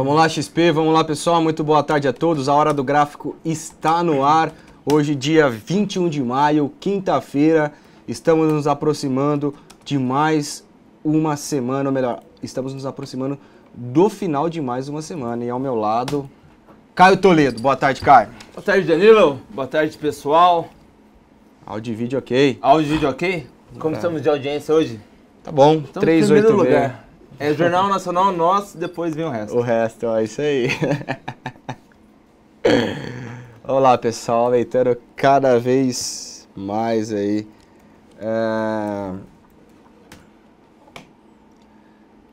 Vamos lá, XP, vamos lá, pessoal. Muito boa tarde a todos. A hora do gráfico está no ar. Hoje, dia 21 de maio, quinta-feira, estamos nos aproximando de mais uma semana, ou melhor, estamos nos aproximando do final de mais uma semana. E ao meu lado, Caio Toledo. Boa tarde, Caio. Boa tarde, Danilo. Boa tarde, pessoal. Áudio e vídeo ok. Áudio e vídeo ok? Como é. estamos de audiência hoje? Tá bom, 386. É Jornal Nacional Nós, depois vem o resto. O resto, ó, é isso aí. Olá, pessoal. Leitando cada vez mais aí. É...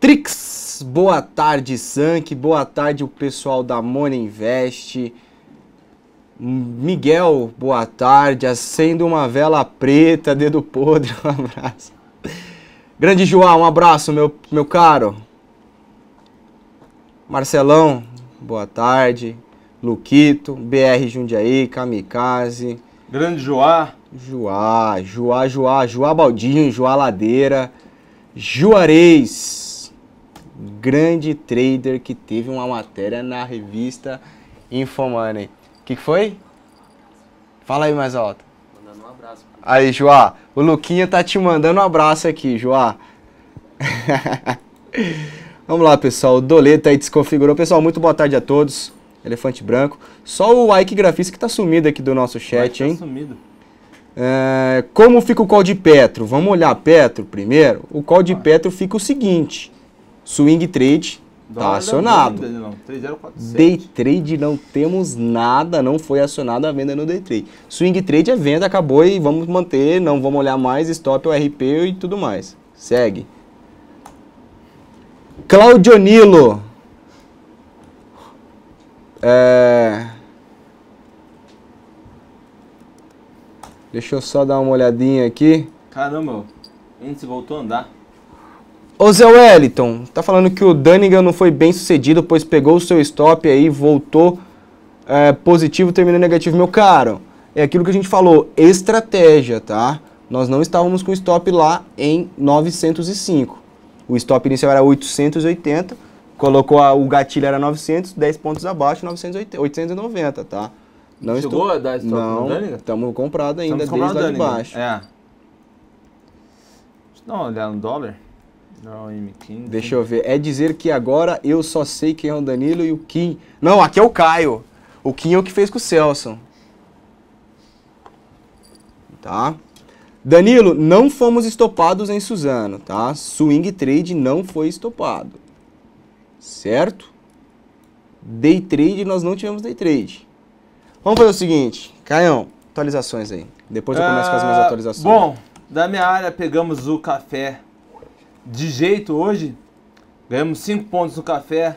Trix, boa tarde, Sank. Boa tarde, o pessoal da Money Invest. Miguel, boa tarde. Acendo uma vela preta, dedo podre. Um abraço. Grande João, um abraço, meu, meu caro. Marcelão, boa tarde. Luquito, BR Jundiaí, Kamikaze. Grande Joá. Joá, Joá, Joá, Joá Baldinho, Joá Ladeira. Juarez, grande trader que teve uma matéria na revista Infomoney. O que, que foi? Fala aí mais alto um abraço. Aí, Joá. O Luquinha tá te mandando um abraço aqui, Joá. Vamos lá, pessoal. O Doleta aí desconfigurou. Pessoal, muito boa tarde a todos. Elefante Branco. Só o Ike Grafista que tá sumido aqui do nosso chat, hein? Tá sumido. É, como fica o call de Petro? Vamos olhar Petro primeiro. O call de Petro fica o seguinte: swing trade Dólar tá acionado. Day trade não temos nada, não foi acionado a venda no day trade. Swing trade é venda, acabou e vamos manter, não vamos olhar mais, stop, o RP e tudo mais. Segue. Claudio Nilo. É... Deixa eu só dar uma olhadinha aqui. Caramba, a gente voltou a andar. Ô Zé Wellington, tá falando que o Dunningham não foi bem sucedido, pois pegou o seu stop aí, voltou é, positivo, terminou negativo. Meu caro, é aquilo que a gente falou, estratégia, tá? Nós não estávamos com stop lá em 905. O stop inicial era 880, colocou a, o gatilho era 900, 10 pontos abaixo, 980, 890, tá? Não Chegou estou, a dar stop não, no Estamos comprados ainda estamos desde lá de baixo. É. uma olhada no dólar. Não, Kim. Deixa eu ver. É dizer que agora eu só sei quem é o Danilo e o Kim. Não, aqui é o Caio. O Kim é o que fez com o Celso. Tá? Danilo, não fomos estopados em Suzano, tá? Swing trade não foi estopado. Certo? Day trade, nós não tivemos day trade. Vamos fazer o seguinte, Caião, atualizações aí. Depois eu começo com as minhas ah, atualizações. Bom, da minha área pegamos o café de jeito hoje. Ganhamos 5 pontos no café.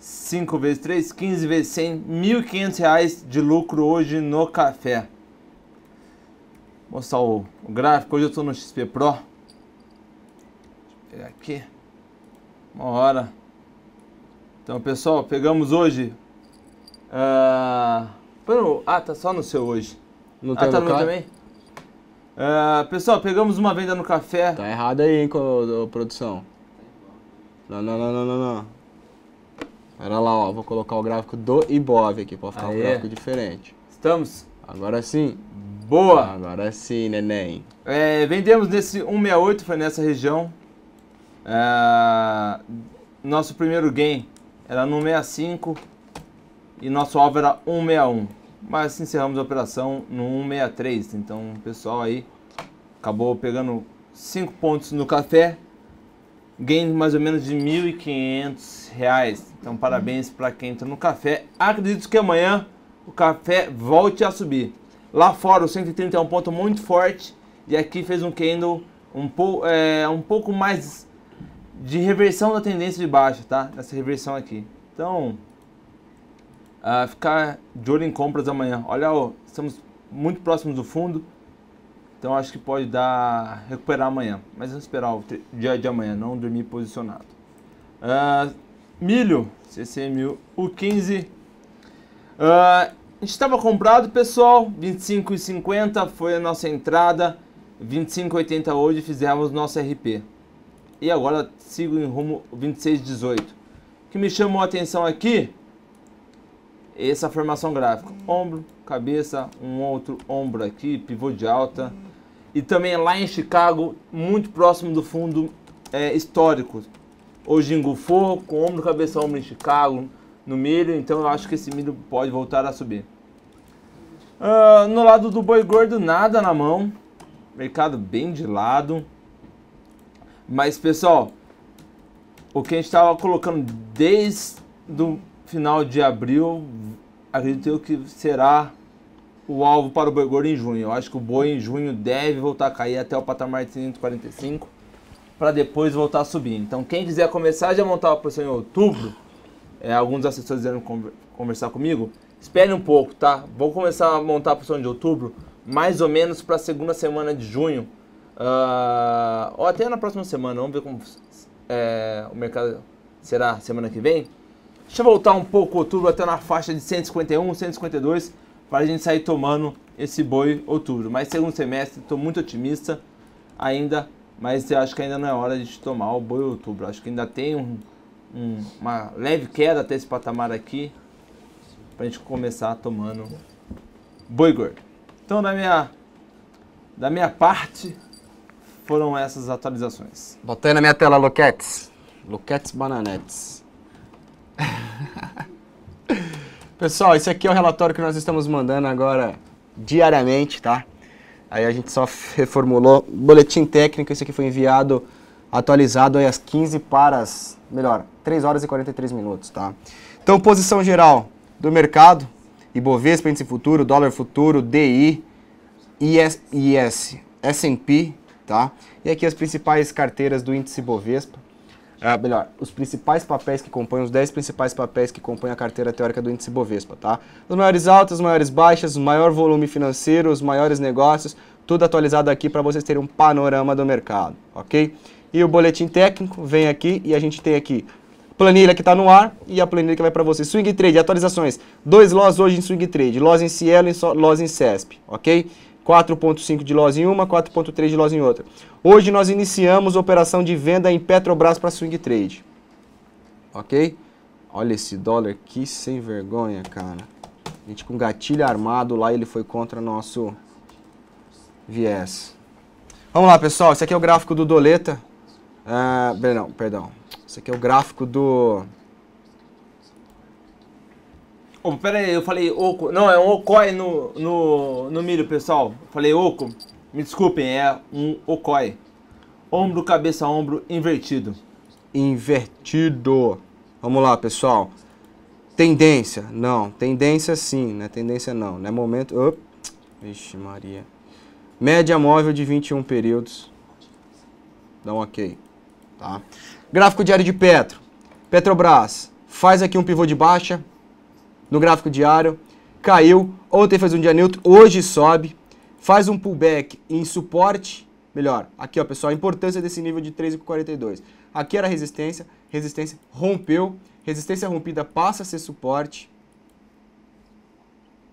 5 vezes 3, 15 vezes 100, 1.500 reais de lucro hoje no café. Vou mostrar o, o gráfico. Hoje eu estou no XP Pro. Deixa eu pegar aqui. Uma hora. Então, pessoal, pegamos hoje. Uh... Ah, tá só no seu hoje. Não ah, tá no meu também? Uh, pessoal, pegamos uma venda no café. Tá errado aí, hein, produção. Não, não, não, não, não, não. lá, ó. Vou colocar o gráfico do Ibov aqui, pra ficar Aê. um gráfico diferente. Estamos? Agora sim. Boa! Agora sim, neném. É, vendemos nesse 168, foi nessa região. Uh, nosso primeiro gain era no 65 e nosso alvo era 161. Mas assim, encerramos a operação no 163. Então o pessoal aí acabou pegando 5 pontos no café. Ganho mais ou menos de R$ 1.500. Então parabéns para quem entra no café. Acredito que amanhã o café volte a subir. Lá fora o 130 é um ponto muito forte. E aqui fez um candle um, pou, é, um pouco mais de reversão da tendência de baixa, tá? Essa reversão aqui. Então, uh, ficar de olho em compras amanhã. Olha, ó, estamos muito próximos do fundo, então acho que pode dar recuperar amanhã. Mas vamos esperar o dia de amanhã, não dormir posicionado. Uh, milho, CCMU, o 15. Uh, ah, a gente estava comprado, pessoal, 25,50 foi a nossa entrada, 25,80 hoje fizemos nosso RP. E agora sigo em rumo 26,18. O que me chamou a atenção aqui essa formação gráfica. Ombro, cabeça, um outro ombro aqui, pivô de alta. E também lá em Chicago, muito próximo do fundo é, histórico. Hoje engufou, com ombro, cabeça, ombro em Chicago, no milho. Então eu acho que esse milho pode voltar a subir. Uh, no lado do boi gordo, nada na mão. Mercado bem de lado. Mas, pessoal, o que a gente estava colocando desde do final de abril, acredito eu que será o alvo para o boi gordo em junho. Eu acho que o boi em junho deve voltar a cair até o patamar de 145 para depois voltar a subir. Então, quem quiser começar já a montar a posição em outubro, é, alguns assessores vieram conversar comigo, espere um pouco, tá? Vou começar a montar a posição de outubro mais ou menos para a segunda semana de junho. Uh, ou até na próxima semana, vamos ver como é, o mercado será semana que vem. Deixa eu voltar um pouco outubro até na faixa de 151, 152, para a gente sair tomando esse boi outubro. Mas segundo semestre, estou muito otimista ainda, mas eu acho que ainda não é hora de tomar o boi outubro. Acho que ainda tem um, um, uma leve queda até esse patamar aqui, para a gente começar tomando boi gordo. Então, da minha, da minha parte, foram essas atualizações. Botei na minha tela Luquetes. Luquetes Bananetes. Pessoal, esse aqui é o relatório que nós estamos mandando agora diariamente, tá? Aí a gente só reformulou. Boletim técnico, esse aqui foi enviado atualizado aí às 15 para as, melhor, 3 horas e 43 minutos, tá? Então, posição geral do mercado, Ibovespa, índice futuro, dólar futuro, DI, IS, IS S&P, tá? E aqui as principais carteiras do índice Bovespa ah, melhor, os principais papéis que compõem, os 10 principais papéis que compõem a carteira teórica do índice Bovespa, tá? os maiores altos as maiores baixas, o maior volume financeiro, os maiores negócios, tudo atualizado aqui para vocês terem um panorama do mercado, ok? E o boletim técnico vem aqui e a gente tem aqui planilha que está no ar e a planilha que vai para você. Swing Trade, atualizações. Dois lots hoje em Swing Trade, lots em Cielo e lots em CESP, ok? 4.5 de loja em uma, 4.3 de loja em outra. Hoje nós iniciamos operação de venda em Petrobras para Swing Trade. Ok? Olha esse dólar aqui sem vergonha, cara. A gente com gatilho armado lá, ele foi contra nosso viés. Vamos lá, pessoal. Esse aqui é o gráfico do Doleta. Ah, não, perdão. Esse aqui é o gráfico do Oh, pera aí, eu falei oco. Não, é um okoi no, no, no milho, pessoal. falei oco. Me desculpem, é um okoi Ombro, cabeça, ombro, invertido. Invertido. Vamos lá, pessoal. Tendência. Não, tendência sim, né? Tendência não, né? Momento... Op. Vixe Maria. Média móvel de 21 períodos. Dá um ok. Tá? Gráfico diário de Petro. Petrobras faz aqui um pivô de baixa, no gráfico diário, caiu, ontem fez um dia neutro, hoje sobe, faz um pullback em suporte, melhor, aqui ó pessoal, a importância desse nível de 3,42. Aqui era resistência, resistência rompeu, resistência rompida passa a ser suporte,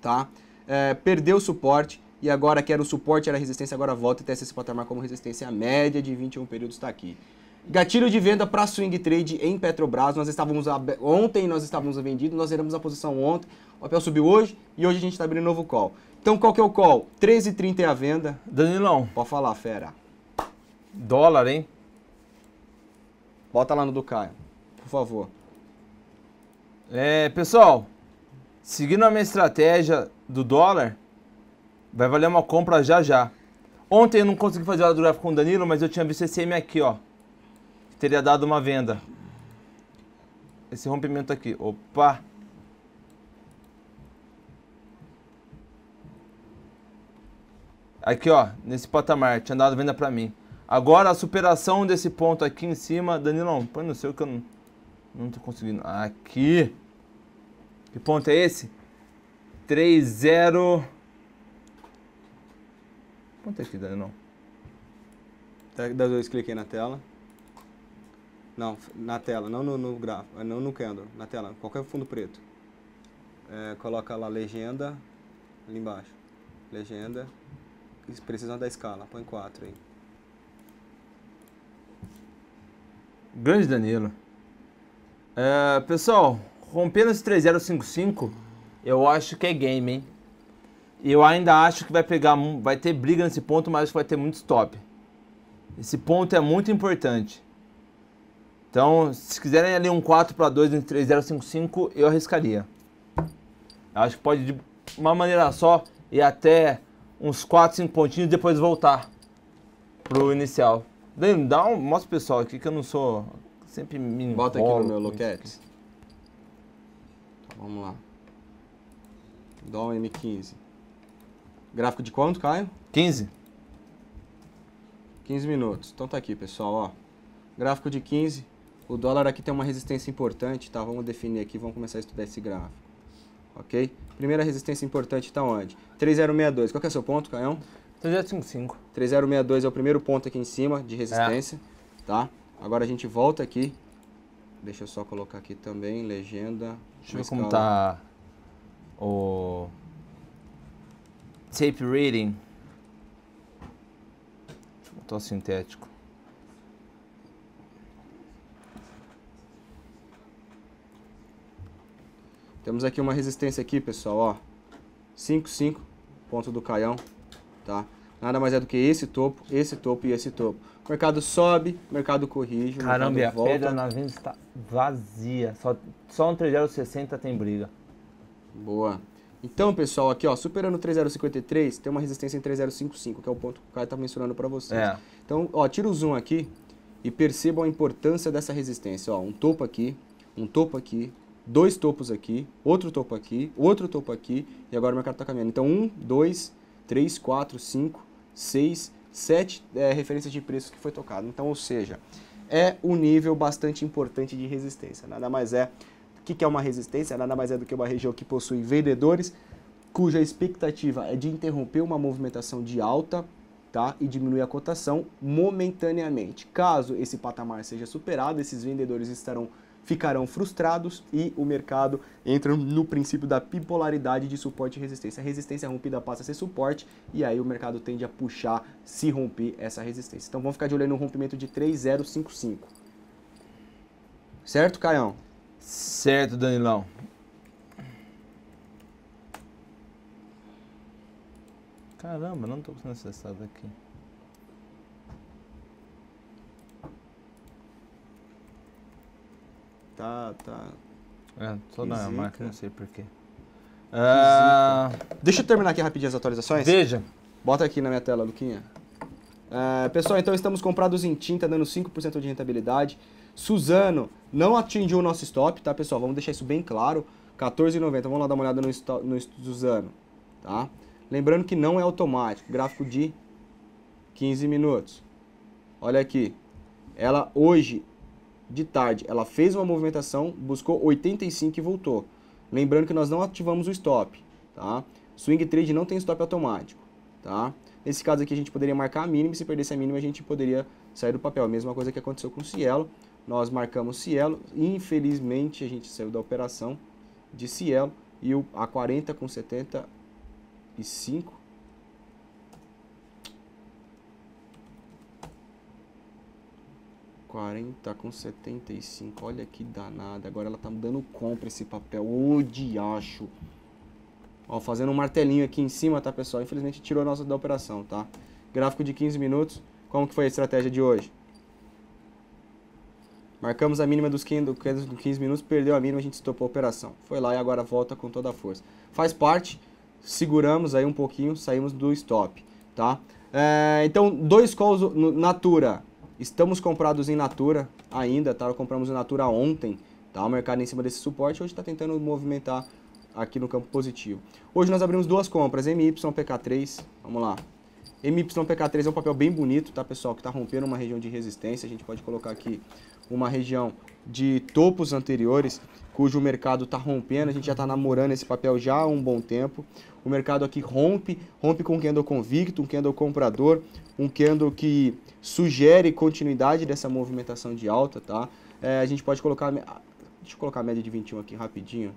tá? É, perdeu o suporte e agora que era o suporte, era resistência, agora volta e testa esse patamar como resistência. A média de 21 períodos está aqui. Gatilho de venda para swing trade em Petrobras. Nós estávamos ontem nós estávamos vendidos, nós eramos a posição ontem. O papel subiu hoje e hoje a gente está abrindo um novo call. Então qual que é o call? 13h30 é a venda. Danilão. Pode falar, fera. Dólar, hein? Bota lá no do Caio, por favor. É, pessoal, seguindo a minha estratégia do dólar, vai valer uma compra já já. Ontem eu não consegui fazer o gráfico com o Danilo, mas eu tinha visto esse M aqui, ó teria dado uma venda. Esse rompimento aqui. Opa! Aqui, ó, nesse patamar, tinha dado venda para mim. Agora a superação desse ponto aqui em cima, Danilão, põe no seu que eu não, não tô conseguindo. Aqui. Que ponto é esse? 30 Ponto é aqui, Danilão. Tá, dá dois cliquei na tela. Não, na tela, não no, no gráfico, eh, não no Candle, na tela, qualquer fundo preto. É, coloca lá legenda, ali embaixo. Legenda, precisa da escala, põe 4 aí. Grande Danilo. É, pessoal, rompendo esse 3055, eu acho que é game, hein? Eu ainda acho que vai pegar, vai ter briga nesse ponto, mas vai ter muito stop. Esse ponto é muito importante. Então, se quiserem ali um 4 para 2 entre 3055, eu arriscaria. Eu acho que pode de uma maneira só e até uns 4, 5 pontinhos e depois voltar pro inicial. dá um, mostra pro pessoal aqui que eu não sou sempre me Bota aqui no meu loquete. Tá, vamos lá. Dó M15. Gráfico de quanto, Caio? 15. 15 minutos. Então tá aqui, pessoal, ó. Gráfico de 15. O dólar aqui tem uma resistência importante, tá? Vamos definir aqui, vamos começar a estudar esse gráfico. Ok? Primeira resistência importante está onde? 3062. Qual que é o seu ponto, Caião? 3055. 3062 é o primeiro ponto aqui em cima de é. resistência, é. tá? Agora a gente volta aqui. Deixa eu só colocar aqui também, legenda. Deixa eu ver como tá o tape reading. Deixa eu botar o sintético. Temos aqui uma resistência aqui, pessoal, ó. 55 ponto do caião, tá? Nada mais é do que esse topo, esse topo e esse topo. O mercado sobe, o mercado corrige, o Caramba, mercado volta. Caramba, a pedra na venda está vazia. Só, só um 3060 tem briga. Boa. Então, pessoal, aqui ó, superando 3053, tem uma resistência em 3055, que é o ponto que o cara está mencionando para vocês. É. Então, ó, tira o zoom aqui e percebam a importância dessa resistência, ó, um topo aqui, um topo aqui, dois topos aqui, outro topo aqui, outro topo aqui, e agora o mercado está caminhando. Então, 1, 2, 3, 4, 5, 6, 7 é, referências de preço que foi tocado. Então, ou seja, é um nível bastante importante de resistência. Nada mais é. O que, que é uma resistência? Nada mais é do que uma região que possui vendedores cuja expectativa é de interromper uma movimentação de alta tá? e diminuir a cotação momentaneamente. Caso esse patamar seja superado, esses vendedores estarão ficarão frustrados e o mercado entra no princípio da bipolaridade de suporte e resistência. A resistência rompida passa a ser suporte e aí o mercado tende a puxar se romper essa resistência. Então vamos ficar de olho no rompimento de 3055. Certo, Caião? Certo, Danilão. Caramba, não estou conseguindo acessar daqui. Tá, tá. É, toda Fisica. a marca, não sei porquê. Ah, Deixa eu terminar aqui rapidinho as atualizações. Veja. Bota aqui na minha tela, Luquinha. É, pessoal, então estamos comprados em tinta, dando 5% de rentabilidade. Suzano não atingiu o nosso stop, tá, pessoal? Vamos deixar isso bem claro. 14,90. Vamos lá dar uma olhada no, no Suzano, tá? Lembrando que não é automático. Gráfico de 15 minutos. Olha aqui. Ela hoje de tarde, ela fez uma movimentação, buscou 85 e voltou. Lembrando que nós não ativamos o stop, tá? Swing trade não tem stop automático, tá? Nesse caso aqui a gente poderia marcar a mínima e se perdesse a mínima a gente poderia sair do papel. A mesma coisa que aconteceu com o Cielo. Nós marcamos Cielo, infelizmente a gente saiu da operação de Cielo e o A40 com 75 40, com 75. Olha que danada. Agora ela tá dando compra esse papel. Ô, oh, diacho. Ó, fazendo um martelinho aqui em cima, tá, pessoal? Infelizmente tirou a nossa da operação, tá? Gráfico de 15 minutos. Como que foi a estratégia de hoje? Marcamos a mínima dos 15, dos 15 minutos, perdeu a mínima, a gente estopou a operação. Foi lá e agora volta com toda a força. Faz parte, seguramos aí um pouquinho, saímos do stop, tá? É, então, dois calls no Natura, Estamos comprados em natura ainda, tá? Compramos em natura ontem, tá? O mercado em cima desse suporte hoje está tentando movimentar aqui no campo positivo. Hoje nós abrimos duas compras, MYPK3, vamos lá. MYPK3 é um papel bem bonito, tá, pessoal? Que está rompendo uma região de resistência. A gente pode colocar aqui uma região de topos anteriores, cujo mercado está rompendo. A gente já está namorando esse papel já há um bom tempo. O mercado aqui rompe, rompe com um candle convicto, um candle comprador, um candle que sugere continuidade dessa movimentação de alta, tá? É, a gente pode colocar... Deixa eu colocar a média de 21 aqui rapidinho.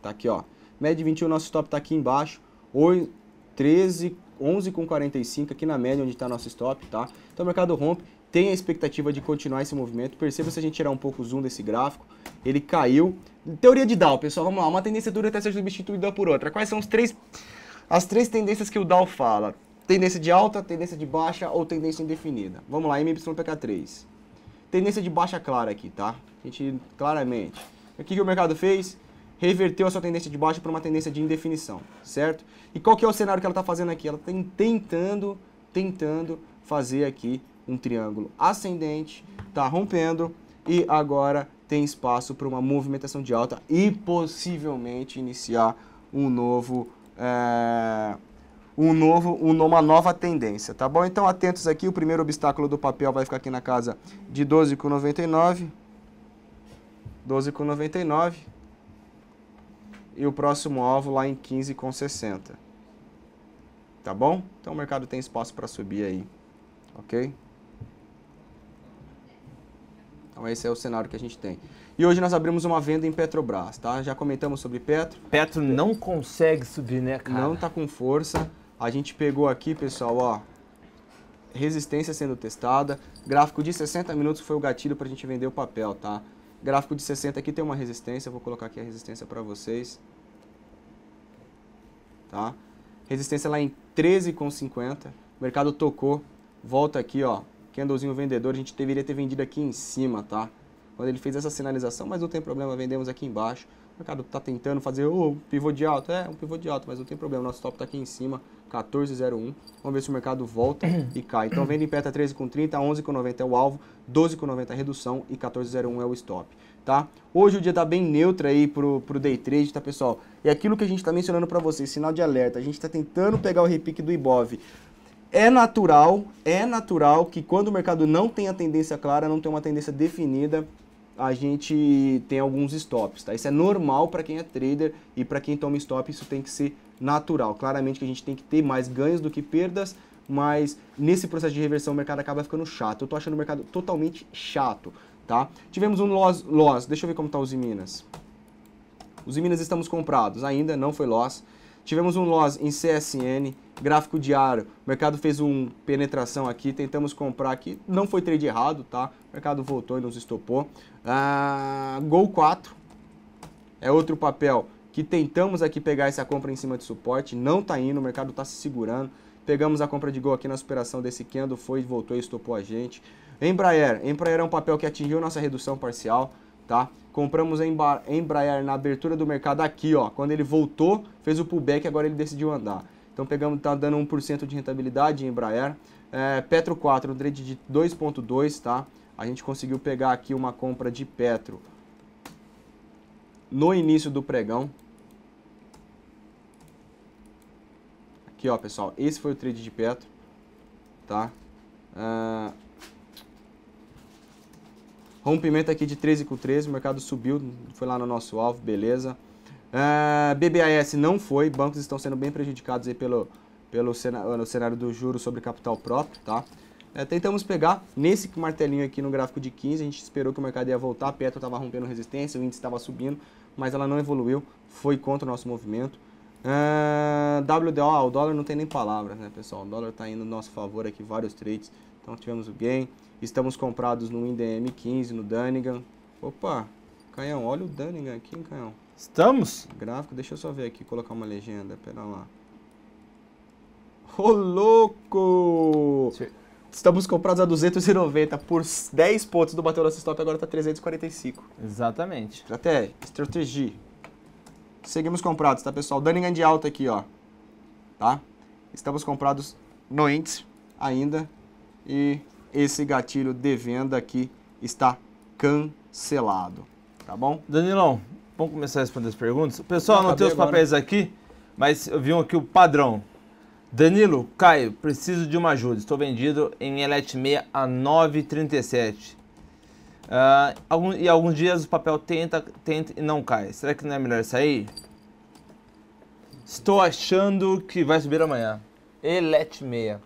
Tá aqui, ó. Média de 21, nosso stop tá aqui embaixo. 8, 13, 11,45 aqui na média onde está nosso stop, tá? Então o mercado rompe tem a expectativa de continuar esse movimento. Perceba se a gente tirar um pouco o zoom desse gráfico, ele caiu. Teoria de Dow, pessoal, vamos lá. Uma tendência dura até ser substituída por outra. Quais são os três, as três tendências que o Dow fala? Tendência de alta, tendência de baixa ou tendência indefinida? Vamos lá, MYPK3. Tendência de baixa clara aqui, tá? A gente, claramente. O que, que o mercado fez? Reverteu a sua tendência de baixa para uma tendência de indefinição, certo? E qual que é o cenário que ela está fazendo aqui? Ela está tentando, tentando fazer aqui um triângulo ascendente, está rompendo e agora tem espaço para uma movimentação de alta e possivelmente iniciar um novo é, um novo uma nova tendência, tá bom? Então atentos aqui, o primeiro obstáculo do papel vai ficar aqui na casa de 12,99 12,99 e o próximo alvo lá em 15,60. Tá bom? Então o mercado tem espaço para subir aí, ok? Então esse é o cenário que a gente tem. E hoje nós abrimos uma venda em Petrobras, tá? Já comentamos sobre Petro. Petro não consegue subir, né, cara? Não tá com força. A gente pegou aqui, pessoal, ó, resistência sendo testada. Gráfico de 60 minutos foi o gatilho para a gente vender o papel, tá? Gráfico de 60 aqui tem uma resistência, vou colocar aqui a resistência para vocês. Tá? Resistência lá em 13,50. O mercado tocou, volta aqui, ó, Candlezinho vendedor, a gente deveria ter vendido aqui em cima, tá? Quando ele fez essa sinalização, mas não tem problema, vendemos aqui embaixo. O mercado tá tentando fazer o oh, pivô de alto, é um pivô de alto, mas não tem problema, nosso top tá aqui em cima, 14,01. Vamos ver se o mercado volta e cai. Então venda em pé tá 13,30, 11,90 é o alvo, 12,90 é a redução e 14,01 é o stop, tá? Hoje o dia tá bem neutro aí pro, pro day trade, tá pessoal? E aquilo que a gente tá mencionando para vocês, sinal de alerta, a gente tá tentando pegar o repique do Ibov. É natural, é natural que quando o mercado não tem a tendência clara, não tem uma tendência definida, a gente tem alguns stops, tá? Isso é normal para quem é trader e para quem toma stop isso tem que ser natural. Claramente que a gente tem que ter mais ganhos do que perdas, mas nesse processo de reversão o mercado acaba ficando chato. Eu tô achando o mercado totalmente chato, tá? Tivemos um loss, loss. deixa eu ver como tá os Minas. Os Minas estamos comprados, ainda não foi loss. Tivemos um loss em CSN, gráfico diário. O mercado fez uma penetração aqui, tentamos comprar aqui. Não foi trade errado, tá? O mercado voltou e nos estopou. Ah, Gol 4 é outro papel que tentamos aqui pegar essa compra em cima de suporte. Não tá indo, o mercado tá se segurando. Pegamos a compra de Gol aqui na superação desse candle, foi, voltou e estopou a gente. Embraer. Embraer é um papel que atingiu nossa redução parcial, tá? Compramos a Embraer na abertura do mercado aqui, ó. Quando ele voltou, fez o pullback, agora ele decidiu andar. Então pegamos, tá dando 1% de rentabilidade em Embraer. É, Petro 4, um trade de 2.2, tá? A gente conseguiu pegar aqui uma compra de Petro no início do pregão. Aqui, ó, pessoal. Esse foi o trade de Petro, tá? Uh, Rompimento aqui de 13 com 13, o mercado subiu, foi lá no nosso alvo, beleza. Uh, é, BBAS não foi, bancos estão sendo bem prejudicados aí pelo, pelo cenário, cenário do juro sobre capital próprio, tá? É, tentamos pegar nesse martelinho aqui no gráfico de 15, a gente esperou que o mercado ia voltar, a Petro estava rompendo resistência, o índice estava subindo, mas ela não evoluiu, foi contra o nosso movimento. Uh, é, ah, WDO, o dólar não tem nem palavras, né, pessoal? O dólar está indo no nosso favor aqui, vários trades, então tivemos o gain. Estamos comprados no IDM 15, no Danigan. Opa, Canhão, olha o Danigan aqui, hein, Canhão. Estamos? Gráfico, deixa eu só ver aqui, colocar uma legenda, pera lá. Ô, oh, louco! Sim. Estamos comprados a 290 por 10 pontos do Bateu Nosso Stop, agora tá 345. Exatamente. até estratégia. Seguimos comprados, tá, pessoal? Dunningham de alta aqui, ó. Tá? Estamos comprados no índice ainda. E esse gatilho de venda aqui está cancelado, tá bom? Danilão, vamos começar a responder as perguntas. Pessoal, não tem os papéis aqui, mas eu vi um aqui o padrão. Danilo, Caio, preciso de uma ajuda. Estou vendido em LET6 a 9,37. Uh, ah, e alguns dias o papel tenta, tenta e não cai. Será que não é melhor sair? Estou achando que vai subir amanhã. Elet 6.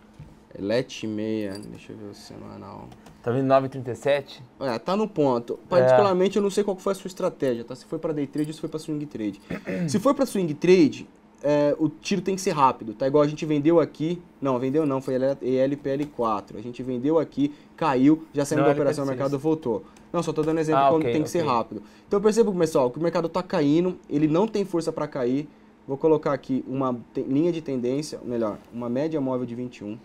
Lete meia, deixa eu ver o semanal. Tá vindo 9,37? É, tá no ponto. É. Particularmente, é. eu não sei qual foi a sua estratégia, tá? Se foi para day trade ou se foi para swing trade. se for para swing trade, é, o tiro tem que ser rápido, tá? Igual a gente vendeu aqui. Não, vendeu não, foi ELPL4. A gente vendeu aqui, caiu, já saiu da operação, o mercado voltou. Não, só tô dando exemplo ah, quando okay, tem que okay. ser rápido. Então perceba, pessoal, que o mercado tá caindo, ele não tem força para cair. Vou colocar aqui uma linha de tendência, melhor, uma média móvel de 21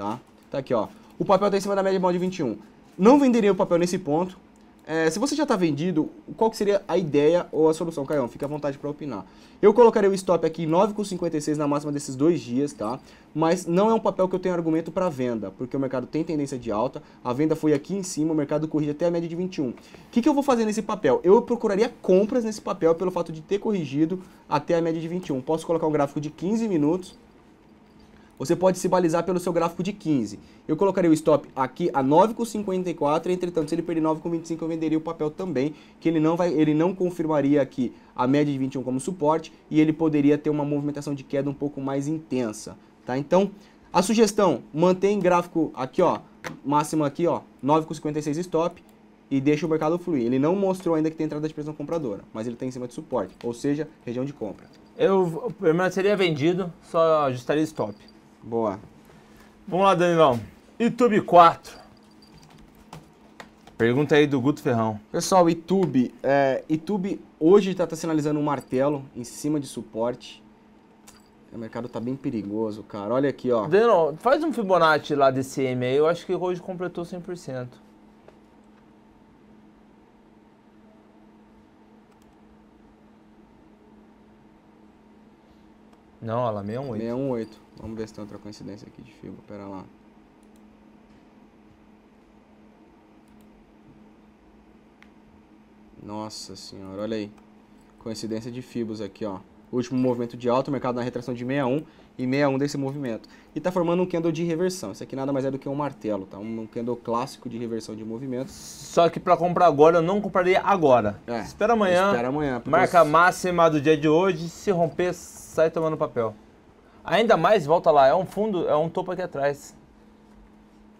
tá? Tá aqui, ó. O papel está em cima da média móvel de 21. Não venderia o papel nesse ponto. É, se você já está vendido, qual seria a ideia ou a solução, Caião? Fica à vontade para opinar. Eu colocaria o stop aqui 9,56 na máxima desses dois dias, tá? Mas não é um papel que eu tenho argumento para venda, porque o mercado tem tendência de alta, a venda foi aqui em cima, o mercado corrige até a média de 21. O que, que eu vou fazer nesse papel? Eu procuraria compras nesse papel pelo fato de ter corrigido até a média de 21. Posso colocar um gráfico de 15 minutos, você pode se balizar pelo seu gráfico de 15. Eu colocaria o stop aqui a 9,54, entretanto, se ele perder 9,25, eu venderia o papel também, que ele não, vai, ele não confirmaria aqui a média de 21 como suporte e ele poderia ter uma movimentação de queda um pouco mais intensa, tá? Então, a sugestão, mantém gráfico aqui, ó, máximo aqui, ó, 9,56 stop, e deixa o mercado fluir. Ele não mostrou ainda que tem entrada de pressão compradora, mas ele está em cima de suporte, ou seja, região de compra. Eu permaneceria vendido, só ajustaria stop. Boa. Vamos lá, Danilão. YouTube 4. Pergunta aí do Guto Ferrão. Pessoal, YouTube, é, YouTube hoje está tá sinalizando um martelo em cima de suporte. O mercado tá bem perigoso, cara. Olha aqui, ó. Danilão, faz um Fibonacci lá desse M aí. Eu acho que hoje completou 100%. Não, ela lá, 618. 618. Vamos ver se tem outra coincidência aqui de fibra, pera lá. Nossa senhora, olha aí. Coincidência de fibros aqui, ó. Último movimento de alta, mercado na retração de 61 e 61 desse movimento. E está formando um candle de reversão. Isso aqui nada mais é do que um martelo, tá? Um candle clássico de reversão de movimento. Só que para comprar agora, eu não compraria agora. É, espera amanhã. Espera amanhã. Marca máxima do dia de hoje, se romper, sai tomando papel. Ainda mais, volta lá, é um fundo, é um topo aqui atrás.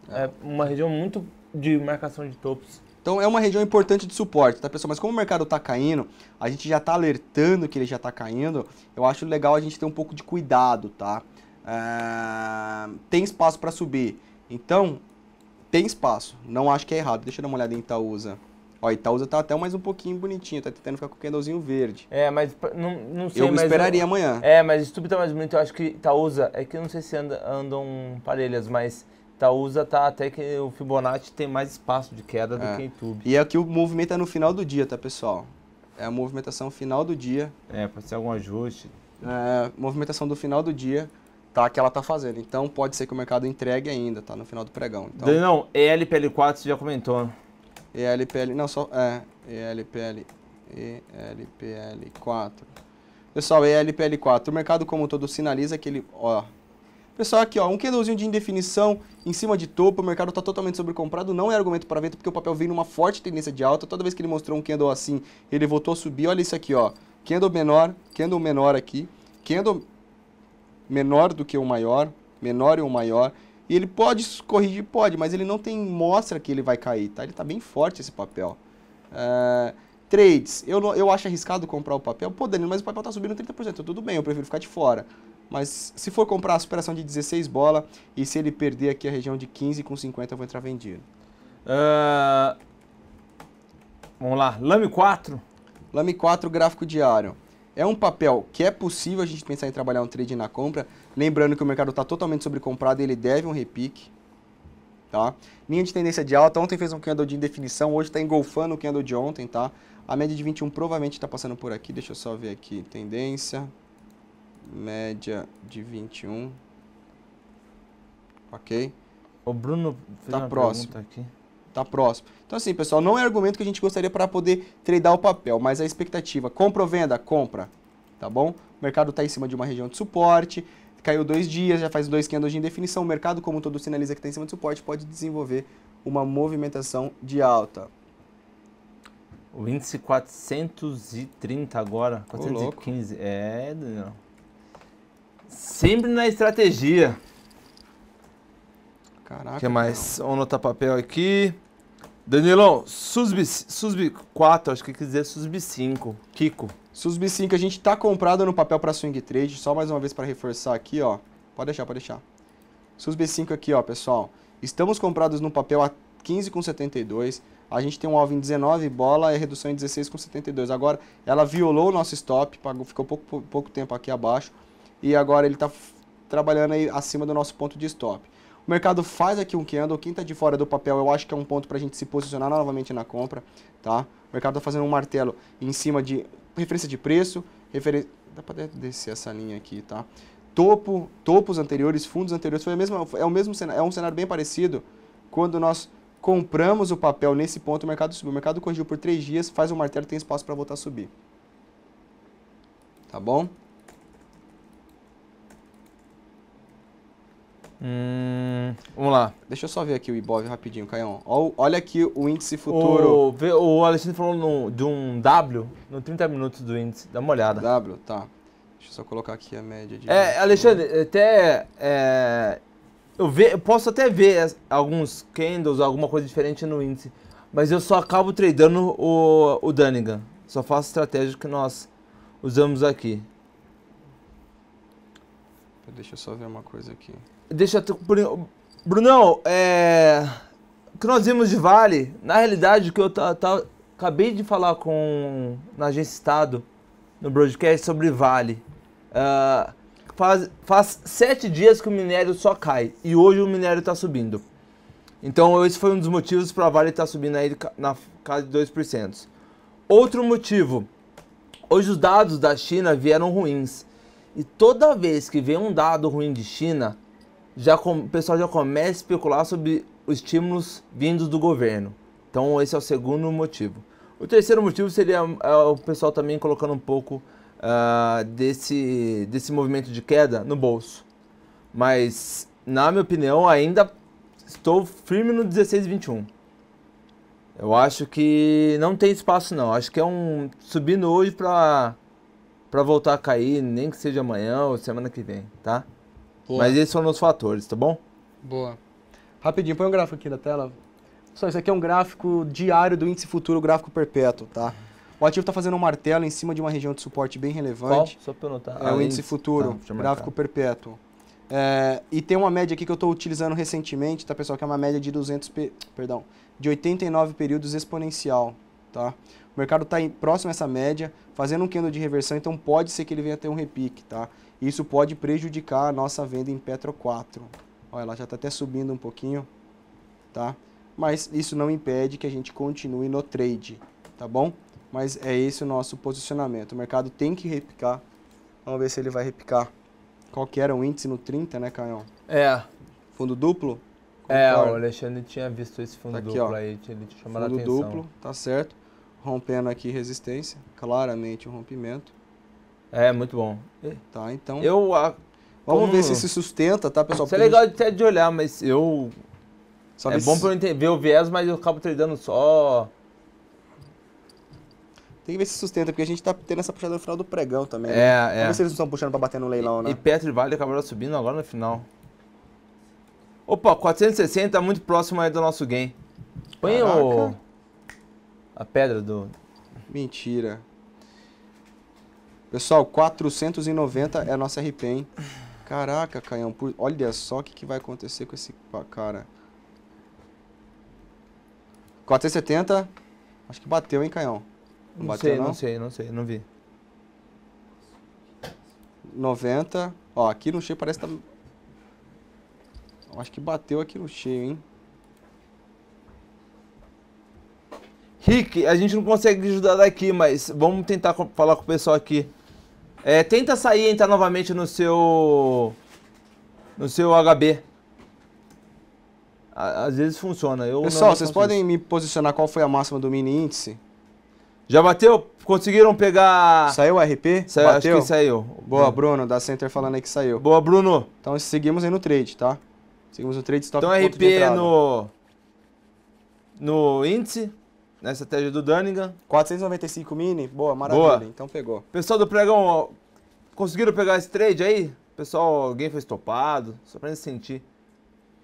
É uma região muito de marcação de topos. Então é uma região importante de suporte, tá pessoal? Mas como o mercado está caindo, a gente já está alertando que ele já está caindo, eu acho legal a gente ter um pouco de cuidado, tá? Eh, tem espaço para subir. Então, tem espaço. Não acho que é errado. Deixa eu dar uma olhada em Itaúsa. Ó, Itaúsa tá até mais um pouquinho bonitinho, tá tentando ficar com o candlezinho verde. É, mas não, não sei, Eu esperaria eu, amanhã. É, mas o tá mais bonito, eu acho que Itaúsa, é que eu não sei se anda, andam parelhas, mas Itaúsa tá até que o Fibonacci tem mais espaço de queda do é. que o YouTube E aqui é o movimento é no final do dia, tá, pessoal? É a movimentação final do dia. É, pode ser algum ajuste. É, movimentação do final do dia, tá? Que ela tá fazendo. Então pode ser que o mercado entregue ainda, tá? No final do pregão. Então, não, ELPL4 você já comentou. ELPL, não, só. É, ELPL, ELPL4. Pessoal, ELPL4. O mercado como todo sinaliza que ele. Ó, Pessoal, aqui ó, um candlezinho de indefinição em cima de topo, o mercado está totalmente sobrecomprado, não é argumento para venda porque o papel vem numa forte tendência de alta, toda vez que ele mostrou um candle assim, ele voltou a subir, olha isso aqui ó, candle menor, candle menor aqui, candle menor do que o maior, menor e o maior, e ele pode corrigir, pode, mas ele não tem mostra que ele vai cair, tá? Ele está bem forte esse papel. Uh, trades, eu, eu acho arriscado comprar o papel. Pô, Danilo, mas o papel está subindo 30%, tudo bem, eu prefiro ficar de fora. Mas se for comprar a superação de 16 bola e se ele perder aqui a região de 15 com 50, eu vou entrar vendido. Uh, vamos lá, Lame 4. Lame 4, gráfico diário. É um papel que é possível a gente pensar em trabalhar um trade na compra, lembrando que o mercado está totalmente sobrecomprado e ele deve um repique. Tá? Linha de tendência de alta, ontem fez um candle de indefinição, hoje está engolfando o candle de ontem, tá? A média de 21 provavelmente está passando por aqui, deixa eu só ver aqui, tendência média de 21. Ok? O Bruno fez tá uma próximo. aqui. Tá próximo. Então assim, pessoal, não é argumento que a gente gostaria para poder tradear o papel, mas a expectativa, compra ou venda? Compra, tá bom? O mercado está em cima de uma região de suporte, caiu dois dias, já faz dois candles de indefinição, o mercado como todo sinaliza que está em cima de suporte, pode desenvolver uma movimentação de alta. O índice 430 agora, 415, é, Daniel. Sempre na estratégia. Caraca. O que mais? Vamos anotar papel aqui. Danilão, susb susb 4, acho que quer dizer susb 5. Kiko. susb 5, a gente tá comprado no papel para swing trade. Só mais uma vez para reforçar aqui, ó. Pode deixar, pode deixar. Susb 5 aqui, ó, pessoal. Estamos comprados no papel a 15,72. A gente tem um alvo em 19 bola e redução em 16,72. Agora, ela violou o nosso stop, pagou, ficou pouco, pouco tempo aqui abaixo e agora ele está trabalhando aí acima do nosso ponto de stop. O mercado faz aqui um candle, quem está de fora do papel eu acho que é um ponto para a gente se posicionar novamente na compra, tá? O mercado está fazendo um martelo em cima de referência de preço, referência... Dá para descer essa linha aqui, tá? Topo, topos anteriores, fundos anteriores, foi a mesma, é, o mesmo cenário, é um cenário bem parecido quando nós compramos o papel nesse ponto, o mercado subiu. O mercado corrigiu por três dias, faz um martelo, tem espaço para voltar a subir. Tá bom? Hum, vamos lá. Deixa eu só ver aqui o Ibov rapidinho, Caião. Olha aqui o índice futuro. O, o Alexandre falou no, de um W no 30 minutos do índice. Dá uma olhada. W, tá. Deixa eu só colocar aqui a média de. É, Alexandre, até. É, eu, ve, eu posso até ver alguns candles, alguma coisa diferente no índice. Mas eu só acabo tradando o, o Só faço a estratégia que nós usamos aqui. Deixa eu só ver uma coisa aqui. Deixa eu. Te... Brunão, é. O que nós vimos de Vale, na realidade, o que eu acabei de falar com. na Agência Estado, no broadcast sobre Vale. Uh, faz, faz sete dias que o minério só cai e hoje o minério está subindo. Então, esse foi um dos motivos para a Vale estar tá subindo aí na casa de 2%. Outro motivo: hoje os dados da China vieram ruins. E toda vez que vem um dado ruim de China, já com, o pessoal já começa a especular sobre os estímulos vindos do governo. Então esse é o segundo motivo. O terceiro motivo seria é, o pessoal também colocando um pouco uh, desse, desse movimento de queda no bolso. Mas, na minha opinião, ainda estou firme no 16,21. Eu acho que não tem espaço não. Acho que é um subindo hoje para para voltar a cair, nem que seja amanhã ou semana que vem, tá? Boa. Mas esses são os fatores, tá bom? Boa. Rapidinho, põe um gráfico aqui na tela. Só, isso aqui é um gráfico diário do índice futuro, gráfico perpétuo, tá? O ativo está fazendo um martelo em cima de uma região de suporte bem relevante. Qual? Só para notar. É ah, o índice, futuro, tá, gráfico perpétuo. É, e tem uma média aqui que eu estou utilizando recentemente, tá, pessoal? Que é uma média de 200, pe... perdão, de 89 períodos exponencial, tá? O mercado está próximo a essa média, fazendo um candle de reversão, então pode ser que ele venha a ter um repique, tá? Isso pode prejudicar a nossa venda em Petro 4. Olha, ela já está até subindo um pouquinho, tá? Mas isso não impede que a gente continue no trade, tá bom? Mas é esse o nosso posicionamento. O mercado tem que repicar. Vamos ver se ele vai repicar. Qual que era o índice no 30, né, Caio? É. Fundo duplo? É, o Alexandre tinha visto esse fundo tá aqui, duplo ó. aí, ele tinha chamado fundo a atenção. Fundo duplo, tá certo. Rompendo aqui resistência, claramente um rompimento. É, muito bom. Tá, então. Eu. A, vamos como... ver se se sustenta, tá, pessoal? Isso é legal gente... até de olhar, mas eu. Sabe é bom pra eu entender, o viés, mas eu acabo treinando só. Tem que ver se sustenta, porque a gente tá tendo essa puxada no final do pregão também. É, né? é. Vamos é. ver se eles não estão puxando pra bater no leilão, e, né? E Petro e Vale acabaram subindo agora no final. Opa, 460 tá muito próximo aí do nosso game. Põe o. A pedra do. Mentira. Pessoal, 490 é a nossa RP, hein? Caraca, Caião, por... olha só o que, que vai acontecer com esse cara. 470, acho que bateu, hein, Caião? Não, não bateu, sei, não? não sei, não sei, não vi. 90, ó, aqui no cheio parece que tá... Acho que bateu aqui no cheio, hein? Rick, a gente não consegue ajudar daqui, mas vamos tentar falar com o pessoal aqui. É, tenta sair e entrar novamente no seu... No seu HB. Às vezes funciona. Eu Pessoal, vocês podem me posicionar qual foi a máxima do mini índice? Já bateu? Conseguiram pegar... Saiu o RP? Saiu, bateu? acho que saiu. Boa, é. Bruno, da Center falando aí que saiu. Boa, Bruno. Então seguimos aí no trade, tá? Seguimos o trade stop Então RP no... No índice? na estratégia do Dunningham. 495 mini? Boa, maravilha. Boa. Então pegou. Pessoal do Pregão, conseguiram pegar esse trade aí? Pessoal, alguém foi estopado? Só pra gente sentir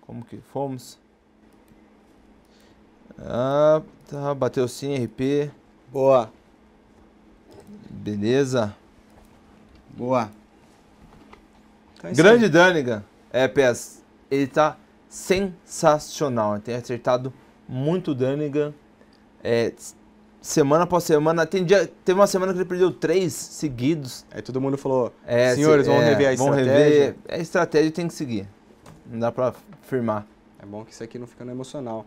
como que fomos. Ah, tá, bateu sim, RP. Boa. Beleza. Boa. Então é Grande aí. É, Pés, ele tá sensacional. Tem acertado muito Dunnigan. É, semana após semana. Tem dia, teve uma semana que ele perdeu três seguidos. Aí todo mundo falou: é, senhores, se, vão é, rever a estratégia. Rever, é, a estratégia tem que seguir. Não dá pra firmar. É bom que isso aqui não fica no emocional.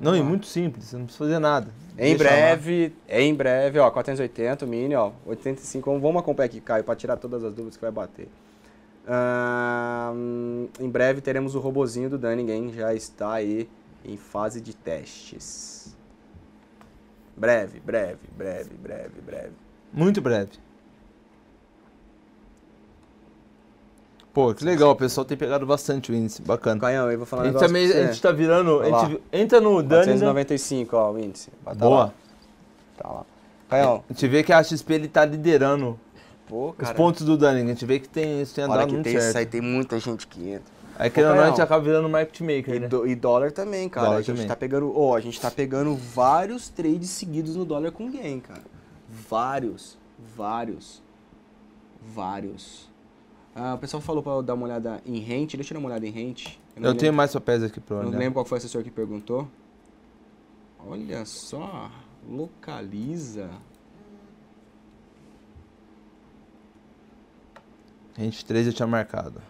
Não, é e muito simples, você não precisa fazer nada. Em breve, em breve, ó, 480 mini, ó, 85, vamos acompanhar aqui, Caio, para tirar todas as dúvidas que vai bater. em breve teremos o robozinho do Dunning, hein? já está aí em fase de testes. Breve, breve, breve, breve, breve. Muito breve. Pô, que legal, o pessoal tem pegado bastante o índice, bacana. Canhão, eu vou falar um a gente também, A gente tá virando, a gente, entra no Dani... 495, né? ó, o índice. Tá Boa. Lá. Tá lá. Canhão. A gente vê que a XP ele tá liderando Pô, os pontos do Dani, a gente vê que tem, isso tem andado Olha que muito tem, certo. Isso aí tem muita gente que entra. Aí que ou não, a gente acaba virando market maker, e, né? do, e dólar também, cara. Dólar a gente também. tá pegando. Ó, oh, a gente tá pegando vários trades seguidos no dólar com gain, cara. Vários. Vários. Vários. Ah, o pessoal falou pra eu dar uma olhada em rente. Deixa eu dar uma olhada em rente. Eu, eu tenho mais papéis aqui pra olhar. Não lembro qual foi o assessor que perguntou. Olha só. Localiza. Rente 3 eu tinha marcado.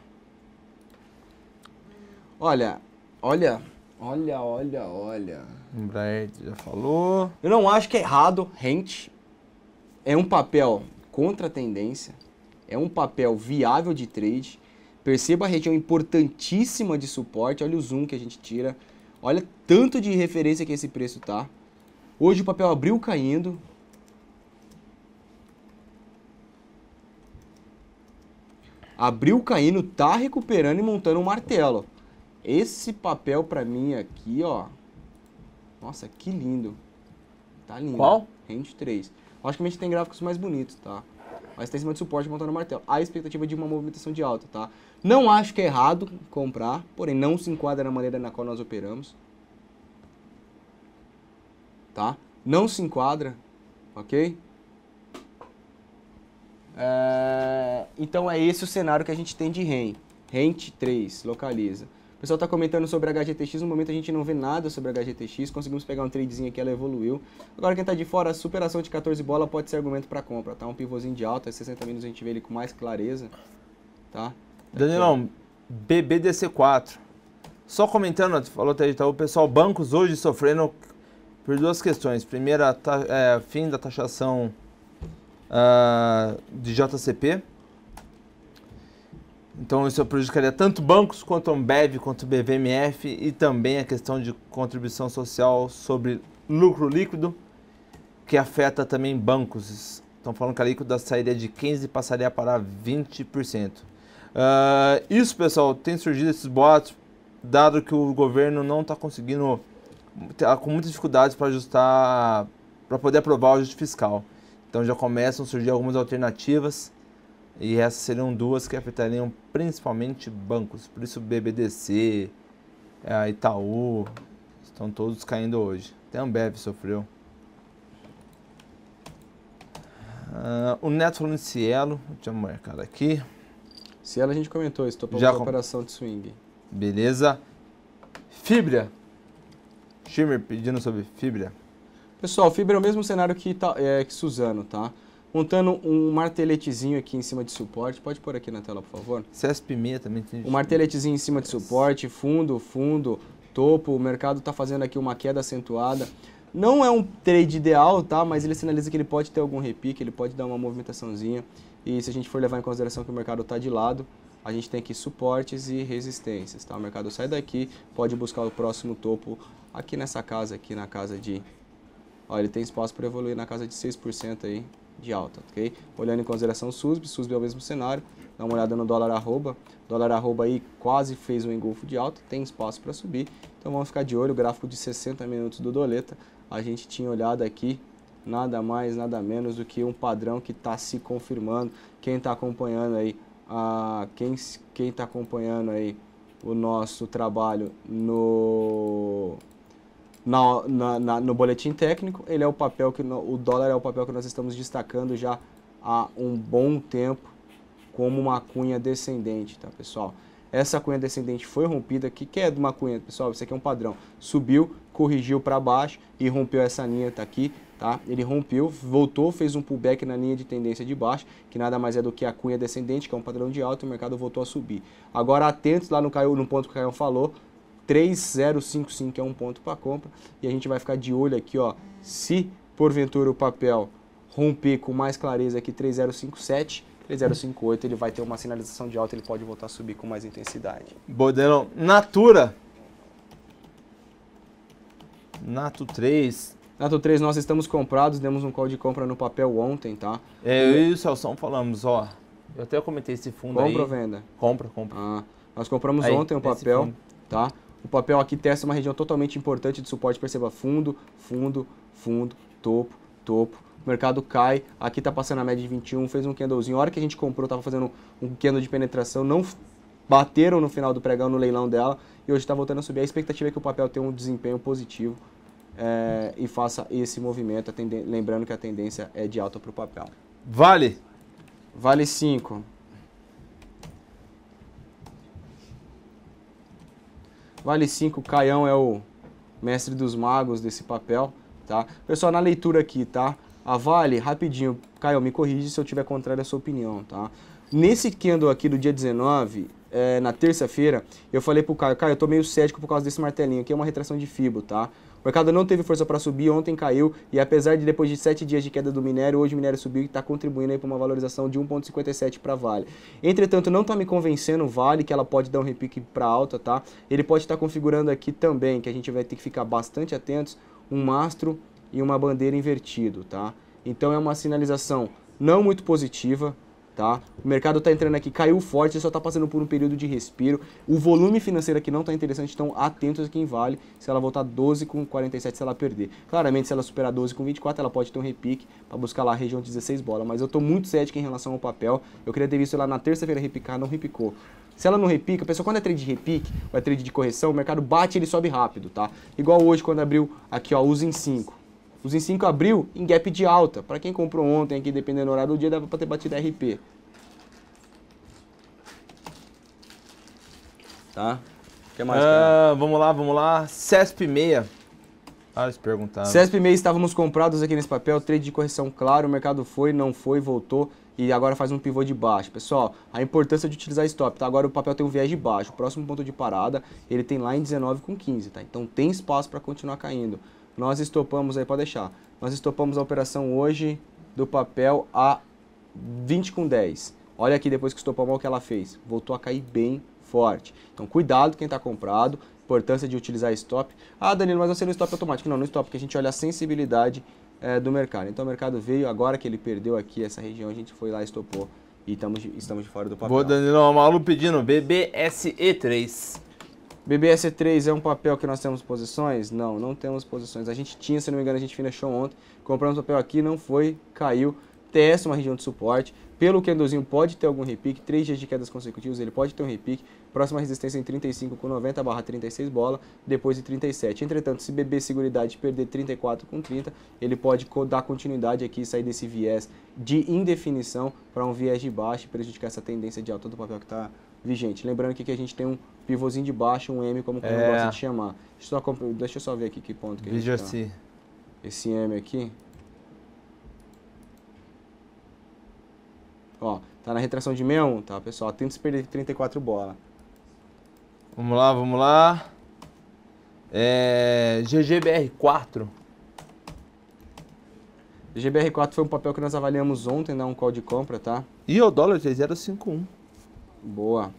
Olha, olha, olha, olha, olha. Embraer já falou. Eu não acho que é errado, rente. É um papel contra a tendência, é um papel viável de trade. Perceba a região importantíssima de suporte, olha o zoom que a gente tira, olha tanto de referência que esse preço tá. Hoje o papel abriu caindo. Abriu caindo, tá recuperando e montando um martelo. Esse papel pra mim aqui, ó. Nossa, que lindo. Tá lindo. Qual? Range 3. Logicamente tem gráficos mais bonitos, tá? Mas tá em cima de suporte montando o martelo. a expectativa é de uma movimentação de alta, tá? Não acho que é errado comprar, porém não se enquadra na maneira na qual nós operamos. Tá? Não se enquadra, ok? É... Então é esse o cenário que a gente tem de REN. REN 3, localiza pessoal está comentando sobre a HGTX, no momento a gente não vê nada sobre a HGTX, conseguimos pegar um tradezinho aqui, ela evoluiu. Agora quem está de fora, a superação de 14 bola pode ser argumento para compra, tá? Um pivôzinho de alta, 60 minutos a gente vê ele com mais clareza, tá? Danilão, BBDC4. Só comentando, falou até tá? o pessoal, bancos hoje sofrendo por duas questões. Primeira, é, fim da taxação uh, de JCP então isso prejudicaria tanto bancos quanto a Ambev, quanto o BVMF e também a questão de contribuição social sobre lucro líquido, que afeta também bancos. Estão falando que a líquida sairia de 15% e passaria para 20%. Uh, ah, isso, pessoal, tem surgido esses boatos, dado que o governo não está conseguindo, tá com muitas dificuldades para ajustar, para poder aprovar o ajuste fiscal. Então já começam a surgir algumas alternativas e essas seriam duas que afetariam principalmente bancos. Por isso BBDC, é, Itaú, estão todos caindo hoje. Até Ambev sofreu. Uh, o Neto falando de Cielo, deixa eu marcar aqui. Cielo a gente comentou, estou para a operação de swing. Beleza. Fibra. Shimmer pedindo sobre Fibra. Pessoal, Fibra é o mesmo cenário que, é, que Suzano, tá? montando um marteletezinho aqui em cima de suporte. Pode pôr aqui na tela, por favor. CSP6 também tem. Um marteletezinho em cima de suporte, fundo, fundo, topo. O mercado está fazendo aqui uma queda acentuada. Não é um trade ideal, tá? Mas ele sinaliza que ele pode ter algum repique, ele pode dar uma movimentaçãozinha. E se a gente for levar em consideração que o mercado está de lado, a gente tem aqui suportes e resistências, tá? O mercado sai daqui, pode buscar o próximo topo aqui nessa casa, aqui na casa de... Ó, ele tem espaço para evoluir na casa de 6% aí, de alta, ok? Olhando em consideração o SUSB, SUSB é o mesmo cenário, dá uma olhada no dólar arroba, dólar arroba aí quase fez um engolfo de alta, tem espaço para subir, então vamos ficar de olho, o gráfico de 60 minutos do Doleta, a gente tinha olhado aqui nada mais, nada menos do que um padrão que está se confirmando, quem está acompanhando aí, a, quem está acompanhando aí o nosso trabalho no na, na, na, no boletim técnico, ele é o papel que o dólar é o papel que nós estamos destacando já há um bom tempo como uma cunha descendente, tá, pessoal? Essa cunha descendente foi rompida. O que, que é de uma cunha, pessoal? Isso aqui é um padrão. Subiu, corrigiu para baixo e rompeu essa linha, tá aqui, tá? Ele rompeu, voltou, fez um pullback na linha de tendência de baixo, que nada mais é do que a cunha descendente, que é um padrão de alta, e o mercado voltou a subir. Agora atentos lá no, no ponto que o Caio falou, 3055 é um ponto para compra e a gente vai ficar de olho aqui, ó, se porventura o papel romper com mais clareza aqui 3057, 3058, ele vai ter uma sinalização de alta, ele pode voltar a subir com mais intensidade. Bodenão, Natura. Nato 3. Nato 3, nós estamos comprados, demos um call de compra no papel ontem, tá? É, eu e o Celção falamos, ó, eu até comentei esse fundo compra aí. Compra ou venda? Compra, compra. Ah, nós compramos aí, ontem o papel, fundo. tá? O papel aqui testa uma região totalmente importante de suporte, perceba fundo, fundo, fundo, topo, topo. O mercado cai, aqui está passando a média de 21, fez um candlezinho. A hora que a gente comprou, estava fazendo um candle de penetração, não bateram no final do pregão, no leilão dela, e hoje está voltando a subir. A expectativa é que o papel tenha um desempenho positivo é, e faça esse movimento, lembrando que a tendência é de alta para o papel. Vale? Vale 5. Vale 5, Caião é o mestre dos magos desse papel, tá? Pessoal, na leitura aqui, tá? A Vale, rapidinho, Caião, me corrige se eu tiver contrário à sua opinião, tá? Nesse candle aqui do dia 19, é, eh, na terça-feira, eu falei pro Caio, Caio, eu tô meio cético por causa desse martelinho aqui, é uma retração de fibo, tá? O mercado não teve força para subir, ontem caiu e apesar de depois de 7 dias de queda do minério, hoje o minério subiu e está contribuindo para uma valorização de 1,57 para Vale. Entretanto, não está me convencendo o Vale que ela pode dar um repique para alta, tá? Ele pode estar tá configurando aqui também, que a gente vai ter que ficar bastante atentos, um mastro e uma bandeira invertido, tá? Então é uma sinalização não muito positiva, tá? O mercado está entrando aqui, caiu forte, só está passando por um período de respiro. O volume financeiro aqui não está interessante, então atentos aqui em Vale, se ela voltar 12 com 47, se ela perder. Claramente, se ela superar 12 com 24, ela pode ter um repique para buscar lá a região 16 bola, mas eu estou muito cético em relação ao papel. Eu queria ter visto ela na terça-feira repicar, não repicou. Se ela não repica, pessoal, quando é trade de repique, ou é trade de correção, o mercado bate e ele sobe rápido, tá? Igual hoje quando abriu aqui, ó, usa em 5 os em 5 abriu em gap de alta. Para quem comprou ontem aqui, dependendo do horário do dia, dava para ter batido RP. Tá? O que mais? Ah, vamos lá, vamos lá. CESP 6. Ah, eles perguntaram. CESP 6 estávamos comprados aqui nesse papel, trade de correção claro, o mercado foi, não foi, voltou e agora faz um pivô de baixo. Pessoal, a importância de utilizar stop, tá? Agora o papel tem um viés de baixo, o próximo ponto de parada ele tem lá em 19,15. com tá? Então tem espaço para continuar caindo. Nós estopamos aí, pode deixar. Nós estopamos a operação hoje do papel a 20 com 10. Olha aqui depois que estopamos o que ela fez. Voltou a cair bem forte. Então cuidado quem está comprado, importância de utilizar stop. Ah, Danilo, mas você não stop automático. Não, não stop, porque a gente olha a sensibilidade é, do mercado. Então o mercado veio, agora que ele perdeu aqui essa região, a gente foi lá e estopou. E estamos de, estamos de fora do papel. Boa, Danilo. Malu pedindo BBSE3. BBS3 é um papel que nós temos posições? Não, não temos posições. A gente tinha, se não me engano, a gente finishou ontem. Compramos papel aqui, não foi, caiu. Testa é uma região de suporte. Pelo Kendozinho pode ter algum repique. Três dias de quedas consecutivos, ele pode ter um repique. Próxima resistência em 35 com 90 barra 36 bola, depois de 37. Entretanto, se BB Seguridade perder 34 com 30, ele pode dar continuidade aqui e sair desse viés de indefinição para um viés de baixo e prejudicar essa tendência de alta do papel que está vigente. Lembrando aqui que a gente tem um pivôzinho de baixo, um M, como que é. gosta de chamar. Deixa eu, só, deixa eu só ver aqui que ponto que Visual a tá. Esse M aqui. Ó, tá na retração de 61, tá, pessoal? Tenta se perder 34 bola. Vamos lá, vamos lá. É... GGBR4. GGBR 4 foi um papel que nós avaliamos ontem, dá né? um call de compra, tá? E o dólar 3051. Boa.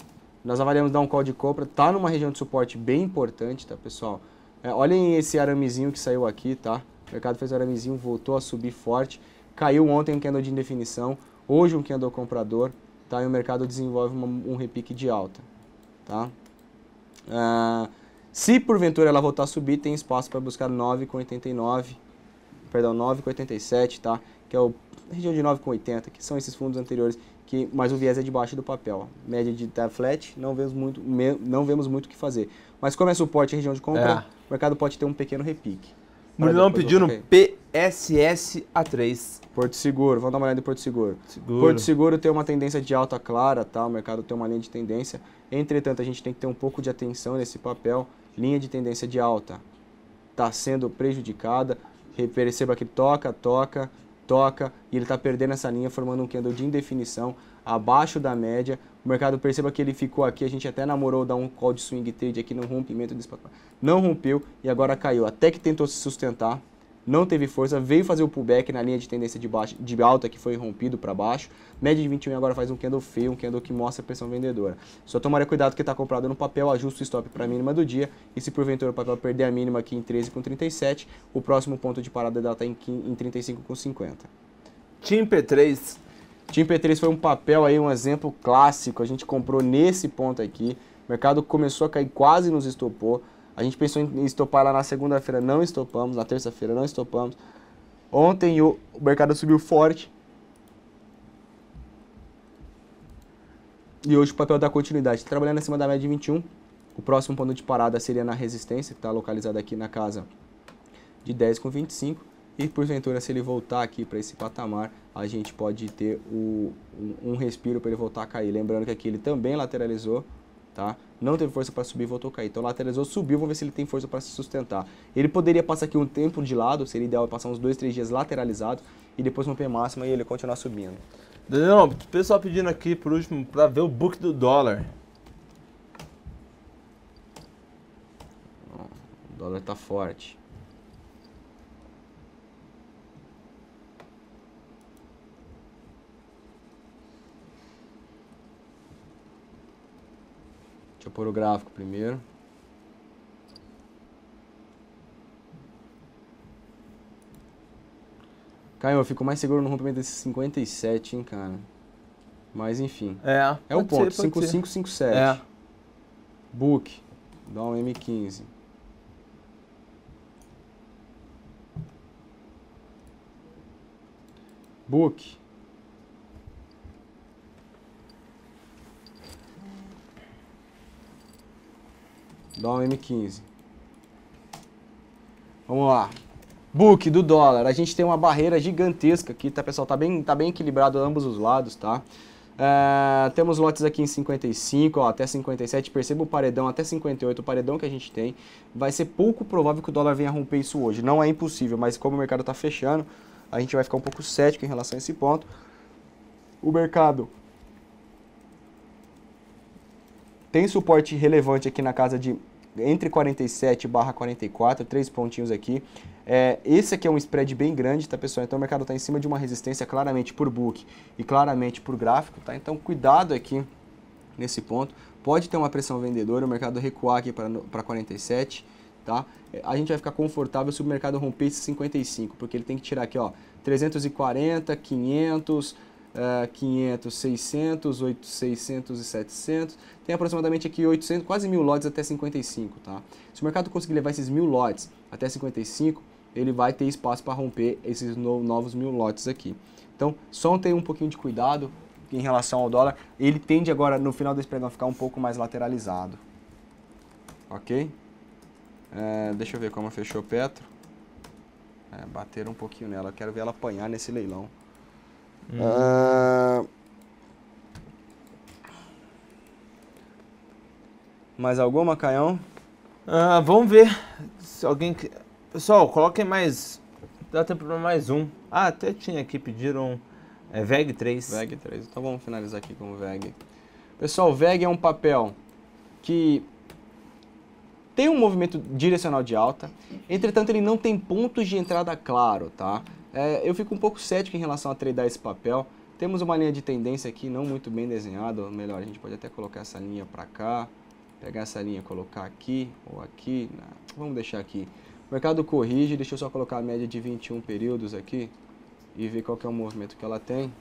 Nós avaliamos dar um call de compra, tá numa região de suporte bem importante, tá, pessoal? É, olhem esse aramezinho que saiu aqui, tá? O mercado fez aramezinho, voltou a subir forte. Caiu ontem um candle de indefinição, hoje um candle comprador, tá? E o mercado desenvolve uma, um repique de alta, tá? Uh, se porventura ela voltar a subir, tem espaço para buscar 9,89, perdão, 9,87, tá? Que é a região de 9,80, que são esses fundos anteriores que, mas o viés é debaixo do papel. Média de tá flat, não vemos muito, me, não vemos muito o que fazer. Mas como é suporte em região de compra, é. o mercado pode ter um pequeno repique. Murilão pedindo PSS A3. Porto Seguro, vamos dar uma olhada em Porto Seguro. Seguro. Porto Seguro tem uma tendência de alta clara, tá? O mercado tem uma linha de tendência. Entretanto, a gente tem que ter um pouco de atenção nesse papel. Linha de tendência de alta está sendo prejudicada. Perceba que toca, toca, toca e ele está perdendo essa linha, formando um candle de indefinição abaixo da média. O mercado perceba que ele ficou aqui, a gente até namorou dar um call de swing trade aqui no rompimento desse patamar. Não rompeu e agora caiu, até que tentou se sustentar, não teve força, veio fazer o pullback na linha de tendência de, baixo, de alta que foi rompido para baixo. Média de 21 agora faz um candle feio, um candle que mostra a pressão vendedora. Só tomaria cuidado que está comprado no papel, ajusta o stop para a mínima do dia e se porventura o papel perder a mínima aqui em 13,37, o próximo ponto de parada dela está em, em 35,50. Team P3. tim P3 foi um papel aí, um exemplo clássico. A gente comprou nesse ponto aqui. O mercado começou a cair, quase nos estopou. A gente pensou em estopar lá na segunda-feira, não estopamos. Na terça-feira, não estopamos. Ontem o, o mercado subiu forte. E hoje o papel da continuidade. Trabalhando acima da média de 21. O próximo ponto de parada seria na resistência, que está localizada aqui na casa de com 25. E porventura, se ele voltar aqui para esse patamar, a gente pode ter o, um, um respiro para ele voltar a cair. Lembrando que aqui ele também lateralizou tá? Não teve força para subir, voltou a cair. Então lateralizou, subiu, vamos ver se ele tem força para se sustentar. Ele poderia passar aqui um tempo de lado, seria ideal passar uns 2, 3 dias lateralizado e depois romper máxima e ele continuar subindo. Daniel, o pessoal pedindo aqui por último para ver o book do dólar. O dólar tá forte. Vou pôr o gráfico primeiro. Caio, eu fico mais seguro no rompimento desse 57, hein, cara. Mas enfim. É. É o ponto, 5557. É. Book, dá um M15. Book. Dá um M15. Vamos lá. Book do dólar. A gente tem uma barreira gigantesca aqui, tá, pessoal? Tá bem, tá bem equilibrado ambos os lados, tá? É, temos lotes aqui em 55, ó, até 57, perceba o paredão, até 58, o paredão que a gente tem. Vai ser pouco provável que o dólar venha romper isso hoje, não é impossível, mas como o mercado está fechando, a gente vai ficar um pouco cético em relação a esse ponto. O mercado Tem suporte relevante aqui na casa de entre 47 barra 44, três pontinhos aqui. É, esse aqui é um spread bem grande, tá pessoal? Então o mercado está em cima de uma resistência claramente por book e claramente por gráfico, tá? Então cuidado aqui nesse ponto. Pode ter uma pressão vendedora, o mercado recuar aqui para 47, tá? É, a gente vai ficar confortável se o mercado romper esse 55, porque ele tem que tirar aqui, ó, 340, 500... 500, 600, 8, 600 e 700. Tem aproximadamente aqui 800, quase mil lotes até 55, tá? Se o mercado conseguir levar esses mil lotes até 55, ele vai ter espaço para romper esses novos mil lotes aqui. Então, só tem um pouquinho de cuidado em relação ao dólar. Ele tende agora, no final desse pregão, a ficar um pouco mais lateralizado. Ok? É, deixa eu ver como fechou Petro. É, bateram um pouquinho nela. quero ver ela apanhar nesse leilão. Ah. Mais alguma, Caião? Ah, vamos ver se alguém... Pessoal, coloquem mais... Dá tempo para mais um. Ah, até tinha aqui, pediram... É VEG 3. VEG 3. Então vamos finalizar aqui com o VEG. Pessoal, VEG é um papel que tem um movimento direcional de alta, entretanto ele não tem pontos de entrada claro, tá? É, eu fico um pouco cético em relação a treinar esse papel. Temos uma linha de tendência aqui não muito bem desenhada, ou melhor, a gente pode até colocar essa linha para cá, pegar essa linha e colocar aqui ou aqui. Não, né? vamos deixar aqui. O mercado corrige, deixa eu só colocar a média de 21 períodos aqui e ver qual que é o movimento que ela tem.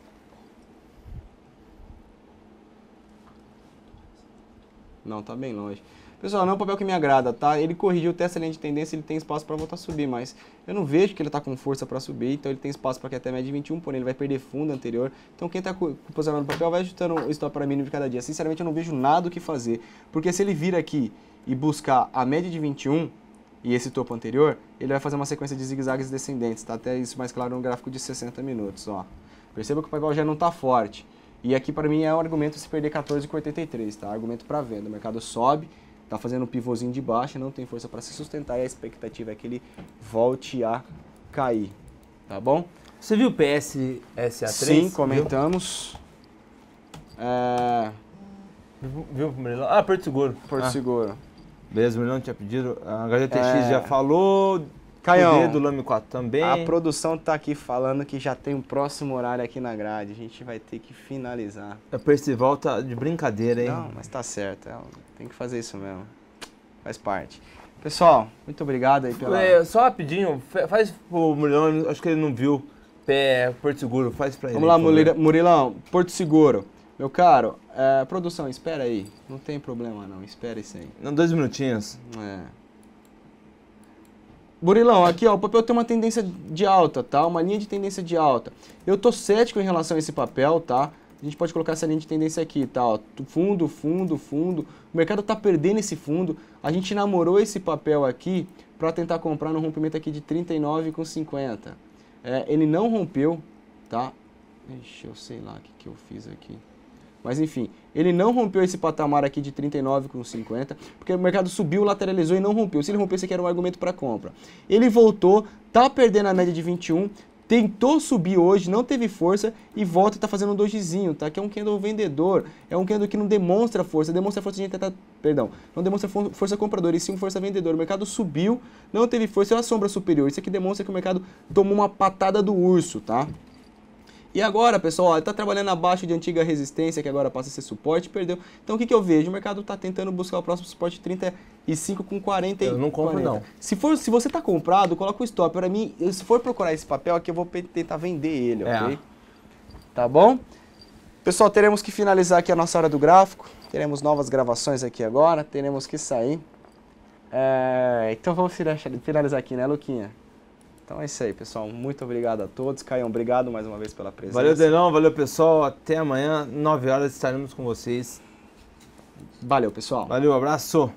Não, tá bem longe. Pessoal, não é um papel que me agrada, tá? Ele corrigiu até teste linha de tendência, ele tem espaço para voltar a subir, mas eu não vejo que ele está com força para subir, então ele tem espaço para que é até média de 21, porém ele vai perder fundo anterior. Então quem está posicionado no papel vai ajustando o stop para mínimo de cada dia. Sinceramente, eu não vejo nada o que fazer, porque se ele vir aqui e buscar a média de 21 e esse topo anterior, ele vai fazer uma sequência de zigue-zagues descendentes, tá? Até isso mais claro no gráfico de 60 minutos, ó. Perceba que o papel já não está forte. E aqui para mim é um argumento se perder 14,83, tá? Argumento para venda. O mercado sobe, está fazendo um pivôzinho de baixa, não tem força para se sustentar e a expectativa é que ele volte a cair, tá bom? Você viu o PSSA3? Sim, comentamos. Viu, é... viu o Merilão? Ah, Porto Seguro. Porto ah. Seguro. Beleza, o tinha pedido. A HDTX é... já falou. Caião, o do Lame 4 também. A produção está aqui falando que já tem um próximo horário aqui na grade. A gente vai ter que finalizar. A Percival tá de brincadeira, hein? Não, mas tá certo. É, tem que fazer isso mesmo. Faz parte. Pessoal, muito obrigado aí pela. É, só rapidinho, faz pro Murilão, acho que ele não viu. Pé, Porto Seguro, faz pra ele. Vamos lá, Murilão, Porto Seguro. Meu caro, é, produção, espera aí. Não tem problema não, espera isso aí. Não, dois minutinhos. É. Burilão, aqui ó, o papel tem uma tendência de alta, tá? Uma linha de tendência de alta. Eu tô cético em relação a esse papel, tá? A gente pode colocar essa linha de tendência aqui, tá? Ó, fundo, fundo, fundo. O mercado tá perdendo esse fundo. A gente namorou esse papel aqui para tentar comprar no rompimento aqui de 39,50. É, ele não rompeu, tá? Deixa eu sei lá o que, que eu fiz aqui. Mas enfim, ele não rompeu esse patamar aqui de 39,50 porque o mercado subiu, lateralizou e não rompeu. Se ele rompesse aqui era um argumento para compra. Ele voltou, tá perdendo a média de 21, tentou subir hoje, não teve força e volta e está fazendo um dojizinho, tá? Que é um candle vendedor, é um candle que não demonstra força, demonstra força de tá perdão, não demonstra força compradora e sim força vendedora. O mercado subiu, não teve força, é uma sombra superior. Isso aqui demonstra que o mercado tomou uma patada do urso, tá? E agora, pessoal, está trabalhando abaixo de antiga resistência, que agora passa a ser suporte, perdeu. Então o que, que eu vejo? O mercado está tentando buscar o próximo suporte 35 com 40 Eu não compro, 40. não. Se, for, se você está comprado, coloca o stop. Para mim, se for procurar esse papel aqui, eu vou tentar vender ele, é. ok? Tá bom? Pessoal, teremos que finalizar aqui a nossa hora do gráfico. Teremos novas gravações aqui agora. Teremos que sair. É, então vamos finalizar aqui, né, Luquinha? Então é isso aí, pessoal. Muito obrigado a todos. Caião, obrigado mais uma vez pela presença. Valeu, Delão. Valeu, pessoal. Até amanhã, 9 horas, estaremos com vocês. Valeu, pessoal. Valeu, abraço.